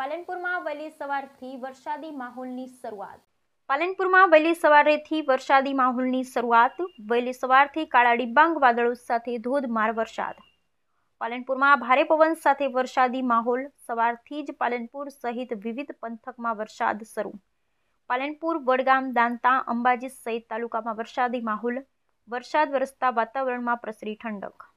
પાલનપુરમાં વહેલી સવારથી વરસાદી માહોલની શરૂઆત પાલનપુરમાં વહેલી સવારેથી વરસાદી માહોલની શરૂઆત વહેલી સવારથી કાળા ડિબાંગ વાદળો સાથે ધોધમાર વરસાદ પાલનપુરમાં ભારે પવન સાથે વરસાદી માહોલ સવારથી જ પાલનપુર સહિત વિવિધ પંથકમાં વરસાદ શરૂ પાલનપુર વડગામ દાંતા અંબાજી સહિત તાલુકામાં વરસાદી માહોલ વરસાદ વરસતા વાતાવરણમાં પ્રસરી ઠંડક